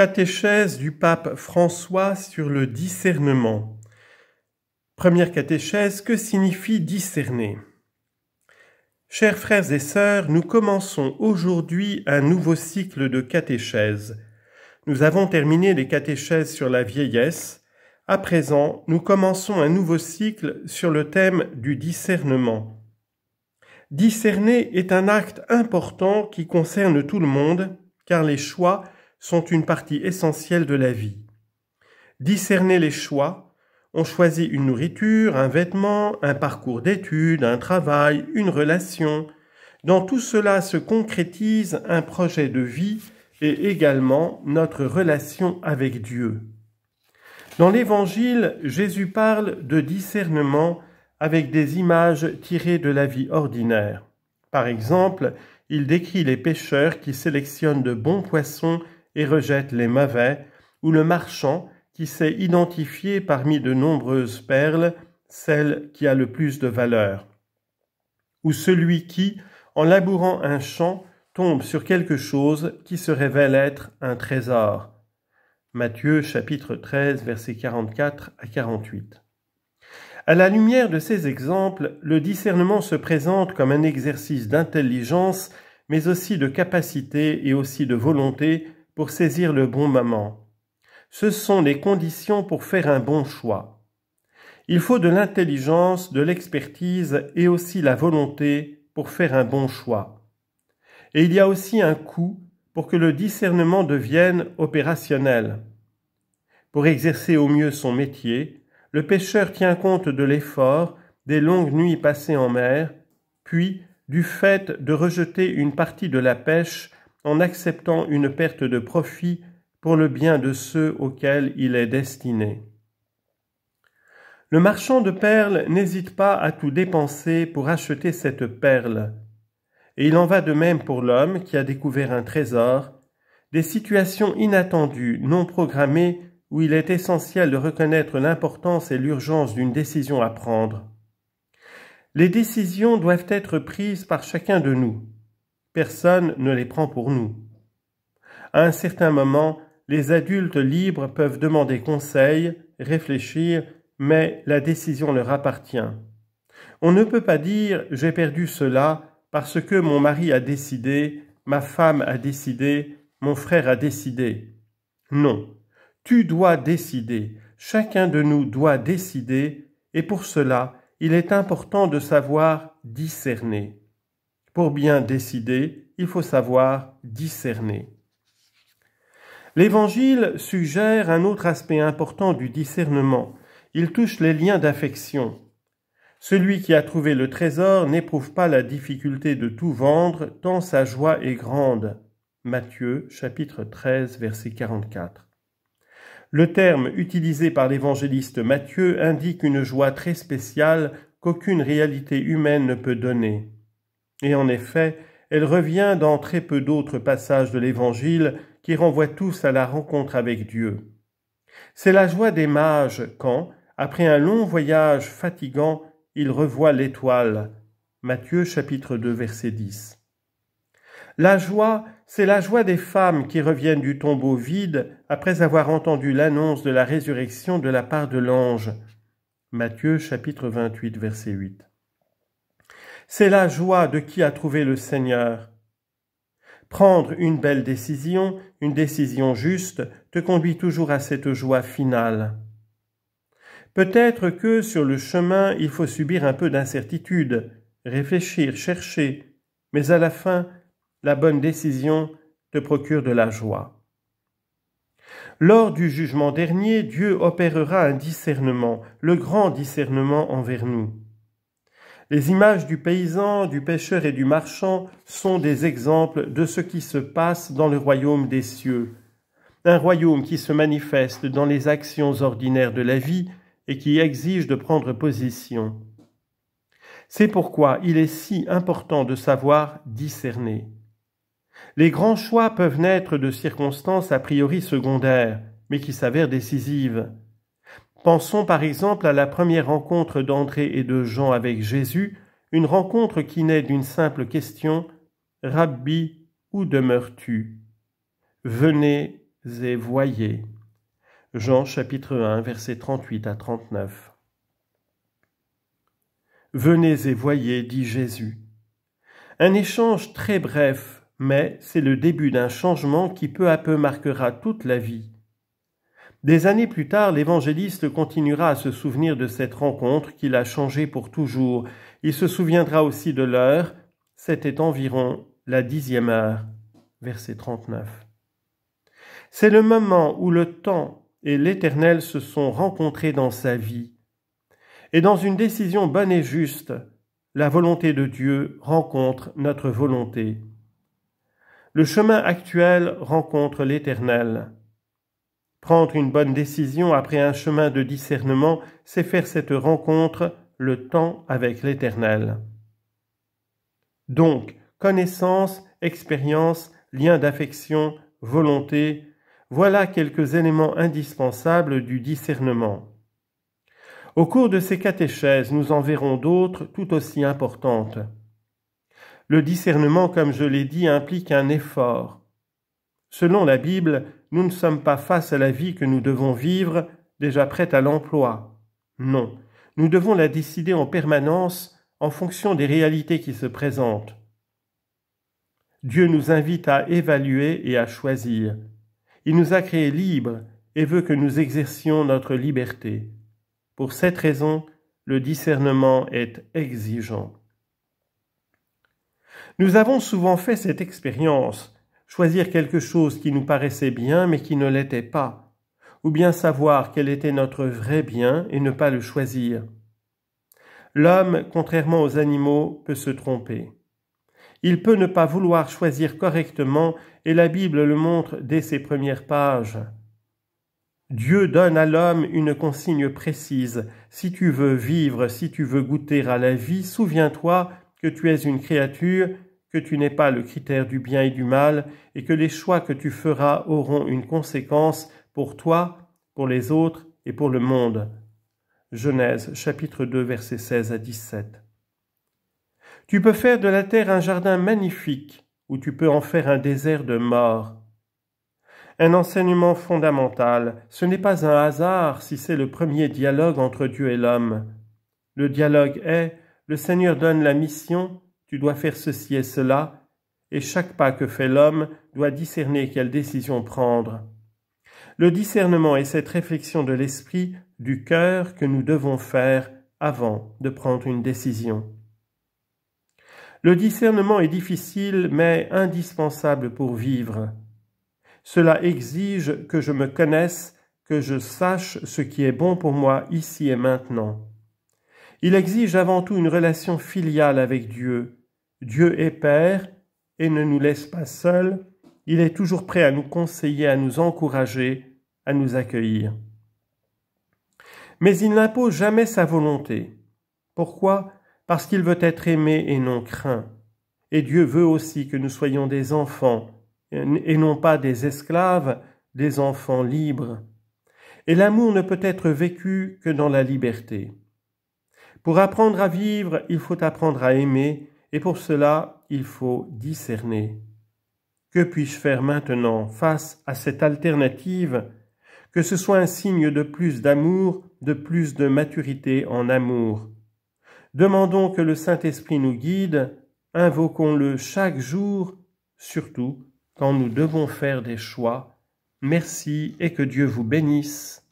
Catéchèse du pape François sur le discernement. Première catéchèse, que signifie discerner Chers frères et sœurs, nous commençons aujourd'hui un nouveau cycle de catéchèses. Nous avons terminé les catéchèses sur la vieillesse. À présent, nous commençons un nouveau cycle sur le thème du discernement. Discerner est un acte important qui concerne tout le monde, car les choix sont une partie essentielle de la vie. Discerner les choix, on choisit une nourriture, un vêtement, un parcours d'études, un travail, une relation. Dans tout cela se concrétise un projet de vie et également notre relation avec Dieu. Dans l'Évangile, Jésus parle de discernement avec des images tirées de la vie ordinaire. Par exemple, il décrit les pêcheurs qui sélectionnent de bons poissons et rejette les mauvais, ou le marchand qui sait identifier parmi de nombreuses perles celle qui a le plus de valeur, ou celui qui, en labourant un champ, tombe sur quelque chose qui se révèle être un trésor. Matthieu chapitre 13 versets 44 à 48. À la lumière de ces exemples, le discernement se présente comme un exercice d'intelligence, mais aussi de capacité et aussi de volonté pour saisir le bon moment. Ce sont les conditions pour faire un bon choix. Il faut de l'intelligence, de l'expertise et aussi la volonté pour faire un bon choix. Et il y a aussi un coût pour que le discernement devienne opérationnel. Pour exercer au mieux son métier, le pêcheur tient compte de l'effort, des longues nuits passées en mer, puis du fait de rejeter une partie de la pêche en acceptant une perte de profit pour le bien de ceux auxquels il est destiné. Le marchand de perles n'hésite pas à tout dépenser pour acheter cette perle, et il en va de même pour l'homme qui a découvert un trésor, des situations inattendues, non programmées, où il est essentiel de reconnaître l'importance et l'urgence d'une décision à prendre. Les décisions doivent être prises par chacun de nous, Personne ne les prend pour nous. À un certain moment, les adultes libres peuvent demander conseil, réfléchir, mais la décision leur appartient. On ne peut pas dire j'ai perdu cela parce que mon mari a décidé, ma femme a décidé, mon frère a décidé. Non, tu dois décider, chacun de nous doit décider, et pour cela, il est important de savoir discerner. Pour bien décider, il faut savoir discerner. L'Évangile suggère un autre aspect important du discernement. Il touche les liens d'affection. Celui qui a trouvé le trésor n'éprouve pas la difficulté de tout vendre, tant sa joie est grande. Matthieu chapitre 13 verset 44. Le terme utilisé par l'évangéliste Matthieu indique une joie très spéciale qu'aucune réalité humaine ne peut donner. Et en effet, elle revient dans très peu d'autres passages de l'Évangile qui renvoient tous à la rencontre avec Dieu. C'est la joie des mages quand, après un long voyage fatigant, ils revoient l'étoile. Matthieu chapitre 2 verset 10. La joie, c'est la joie des femmes qui reviennent du tombeau vide après avoir entendu l'annonce de la résurrection de la part de l'ange. Matthieu chapitre 28 verset 8. C'est la joie de qui a trouvé le Seigneur. Prendre une belle décision, une décision juste, te conduit toujours à cette joie finale. Peut-être que sur le chemin, il faut subir un peu d'incertitude, réfléchir, chercher, mais à la fin, la bonne décision te procure de la joie. Lors du jugement dernier, Dieu opérera un discernement, le grand discernement envers nous. Les images du paysan, du pêcheur et du marchand sont des exemples de ce qui se passe dans le royaume des cieux. Un royaume qui se manifeste dans les actions ordinaires de la vie et qui exige de prendre position. C'est pourquoi il est si important de savoir discerner. Les grands choix peuvent naître de circonstances a priori secondaires, mais qui s'avèrent décisives. Pensons par exemple à la première rencontre d'André et de Jean avec Jésus, une rencontre qui naît d'une simple question Rabbi, où demeures-tu Venez et voyez. Jean chapitre 1 verset 38 à 39. Venez et voyez, dit Jésus. Un échange très bref, mais c'est le début d'un changement qui peu à peu marquera toute la vie. Des années plus tard, l'évangéliste continuera à se souvenir de cette rencontre qui l'a changé pour toujours. Il se souviendra aussi de l'heure, c'était environ la dixième heure, verset 39. C'est le moment où le temps et l'Éternel se sont rencontrés dans sa vie. Et dans une décision bonne et juste, la volonté de Dieu rencontre notre volonté. Le chemin actuel rencontre l'Éternel. Prendre une bonne décision après un chemin de discernement, c'est faire cette rencontre, le temps avec l'Éternel. Donc, connaissance, expérience, lien d'affection, volonté, voilà quelques éléments indispensables du discernement. Au cours de ces catéchèses, nous en verrons d'autres tout aussi importantes. Le discernement, comme je l'ai dit, implique un effort, Selon la Bible, nous ne sommes pas face à la vie que nous devons vivre, déjà prête à l'emploi. Non, nous devons la décider en permanence en fonction des réalités qui se présentent. Dieu nous invite à évaluer et à choisir. Il nous a créés libres et veut que nous exercions notre liberté. Pour cette raison, le discernement est exigeant. Nous avons souvent fait cette expérience choisir quelque chose qui nous paraissait bien mais qui ne l'était pas, ou bien savoir quel était notre vrai bien et ne pas le choisir. L'homme, contrairement aux animaux, peut se tromper. Il peut ne pas vouloir choisir correctement, et la Bible le montre dès ses premières pages. Dieu donne à l'homme une consigne précise. Si tu veux vivre, si tu veux goûter à la vie, souviens-toi que tu es une créature que tu n'es pas le critère du bien et du mal, et que les choix que tu feras auront une conséquence pour toi, pour les autres et pour le monde. Genèse chapitre 2 verset 16 à 17. Tu peux faire de la terre un jardin magnifique, ou tu peux en faire un désert de mort. Un enseignement fondamental, ce n'est pas un hasard si c'est le premier dialogue entre Dieu et l'homme. Le dialogue est le Seigneur donne la mission, tu dois faire ceci et cela, et chaque pas que fait l'homme doit discerner quelle décision prendre. Le discernement est cette réflexion de l'esprit, du cœur que nous devons faire avant de prendre une décision. Le discernement est difficile mais indispensable pour vivre. Cela exige que je me connaisse, que je sache ce qui est bon pour moi ici et maintenant. Il exige avant tout une relation filiale avec Dieu, Dieu est Père et ne nous laisse pas seuls, il est toujours prêt à nous conseiller, à nous encourager, à nous accueillir. Mais il n'impose jamais sa volonté. Pourquoi Parce qu'il veut être aimé et non craint. Et Dieu veut aussi que nous soyons des enfants, et non pas des esclaves, des enfants libres. Et l'amour ne peut être vécu que dans la liberté. Pour apprendre à vivre, il faut apprendre à aimer, et pour cela, il faut discerner. Que puis-je faire maintenant face à cette alternative Que ce soit un signe de plus d'amour, de plus de maturité en amour. Demandons que le Saint-Esprit nous guide, invoquons-le chaque jour, surtout quand nous devons faire des choix. Merci et que Dieu vous bénisse.